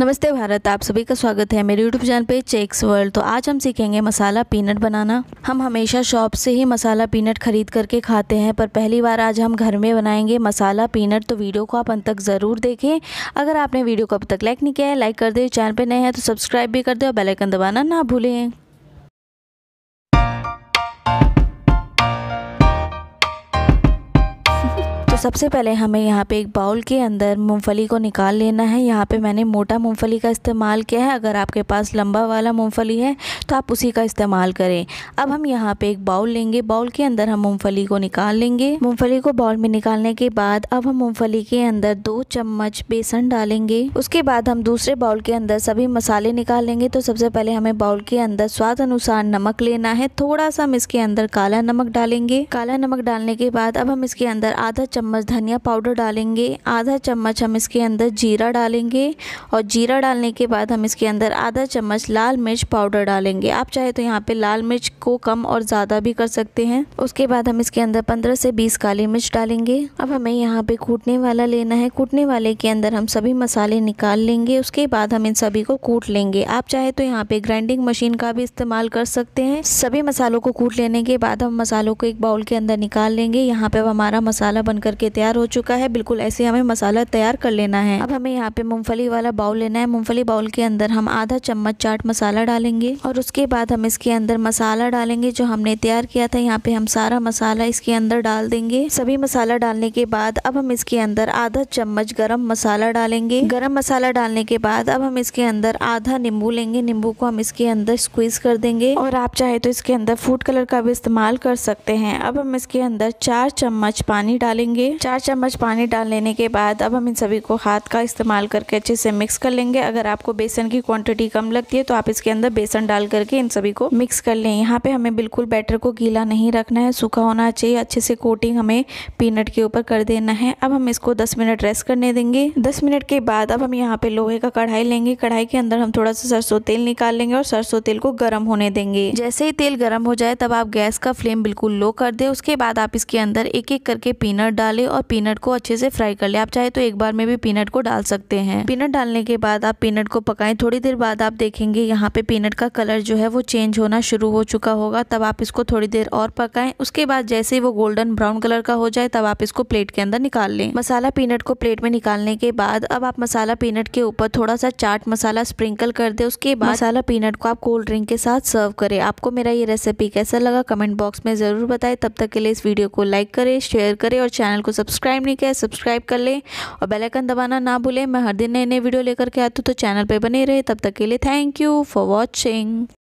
नमस्ते भारत आप सभी का स्वागत है मेरे यूट्यूब चैनल पे चेक्स वर्ल्ड तो आज हम सीखेंगे मसाला पीनट बनाना हम हमेशा शॉप से ही मसाला पीनट खरीद करके खाते हैं पर पहली बार आज हम घर में बनाएंगे मसाला पीनट तो वीडियो को आप अंत तक ज़रूर देखें अगर आपने वीडियो को अब तक लाइक नहीं किया है लाइक कर दे चैनल पर नए हैं तो सब्सक्राइब भी कर दे और बेलाइकन दबाना ना भूलें सबसे पहले हमें यहाँ पे एक बाउल के अंदर मूंगफली को निकाल लेना है यहाँ पे मैंने मोटा मूंगफली का इस्तेमाल किया है अगर आपके पास लंबा वाला मूंगफली है तो आप उसी का इस्तेमाल करें अब हम यहाँ पे एक बाउल लेंगे बाउल के अंदर हम मूंगफली को निकाल लेंगे मूंगफली को बाउल में निकालने के बाद अब हम मूंगफली के अंदर दो चम्मच बेसन डालेंगे उसके बाद हम दूसरे बाउल के अंदर सभी मसाले निकाल लेंगे तो सबसे पहले हमें बाउल के अंदर स्वाद अनुसार नमक लेना है थोड़ा सा हम इसके अंदर काला नमक डालेंगे काला नमक डालने के बाद अब हम इसके अंदर आधा चम्मच चम्मच धनिया पाउडर डालेंगे आधा चम्मच हम इसके अंदर जीरा डालेंगे और जीरा डालने के बाद हम इसके अंदर आधा चम्मच लाल मिर्च पाउडर डालेंगे आप चाहे तो यहाँ पे लाल मिर्च को कम और ज़्यादा भी कर सकते हैं उसके बाद हम इसके अंदर पंद्रह से बीस काली मिर्च डालेंगे अब हमें यहाँ पे कूटने वाला लेना है कूटने वाले के अंदर हम सभी मसाले निकाल लेंगे उसके बाद हम इन सभी को कूट लेंगे आप चाहे तो यहाँ पे ग्राइंडिंग मशीन का भी इस्तेमाल कर सकते हैं सभी मसालों को कूट लेने के बाद हम मसालों को एक बाउल के अंदर निकाल लेंगे यहाँ पे हमारा मसाला बनकर के तैयार हो चुका है बिल्कुल ऐसे हमें मसाला तैयार कर लेना है अब हमें यहाँ पे मूंगफली वाला बाउल लेना है मूंगफली बाउल के अंदर हम आधा चम्मच चाट मसाला डालेंगे और उसके बाद हम इसके अंदर मसाला डालेंगे जो हमने तैयार किया था यहाँ पे हम सारा मसाला इसके अंदर डाल देंगे सभी मसाला डालने के बाद अब हम इसके अंदर आधा चम्मच गरम मसाला डालेंगे गरम मसाला डालने के बाद अब हम इसके अंदर आधा नींबू लेंगे नींबू को हम इसके अंदर स्क्वीज कर देंगे और आप चाहे तो इसके अंदर फूड कलर का भी इस्तेमाल कर सकते हैं अब हम इसके अंदर चार चम्मच पानी डालेंगे चार चम्मच पानी डाल लेने के बाद अब हम इन सभी को हाथ का इस्तेमाल करके अच्छे से मिक्स कर लेंगे अगर आपको बेसन की क्वांटिटी कम लगती है तो आप इसके अंदर बेसन डाल करके इन सभी को मिक्स कर लें यहाँ पे हमें बिल्कुल बैटर को गीला नहीं रखना है सूखा होना चाहिए अच्छे से कोटिंग हमें पीनट के ऊपर कर देना है अब हम इसको दस मिनट रेस्ट करने देंगे दस मिनट के बाद अब हम यहाँ पे लोहे का कढ़ाई लेंगे कढ़ाई के अंदर हम थोड़ा सा सरसों तेल निकाल लेंगे और सरसों तेल को गर्म होने देंगे जैसे ही तेल गर्म हो जाए तब आप गैस का फ्लेम बिल्कुल लो कर दे उसके बाद आप इसके अंदर एक एक करके पीनट डाल डालें और पीनट को अच्छे से फ्राई कर लें आप चाहे तो एक बार में भी पीनट को डाल सकते हैं पीनट डालने के बाद आप पीनट को पकाएं थोड़ी देर बाद आप देखेंगे यहाँ पे पीनट का कलर जो है वो चेंज होना शुरू हो चुका होगा तब आप इसको थोड़ी देर और पकाएं उसके बाद जैसे ही वो गोल्डन ब्राउन कलर का हो जाए तब आप इसको प्लेट के अंदर निकाल लें मसाला पीनट को प्लेट में निकालने के बाद अब आप मसाला पीनट के ऊपर थोड़ा सा चाट मसाला स्प्रिंकल कर दे उसके बाद मसाला पीनट को आप कोल्ड ड्रिंक के साथ सर्व करें आपको मेरा ये रेसिपी कैसा लगा कमेंट बॉक्स में ज़रूर बताएं तब तक के लिए इस वीडियो को लाइक करें शेयर करें और चैनल को सब्सक्राइब नहीं किया सब्सक्राइब कर लें और बेलाइकन दबाना ना भूलें मैं हर दिन नए नए वीडियो लेकर के आती हूँ तो चैनल पर बने रहे तब तक के लिए थैंक यू फॉर वॉचिंग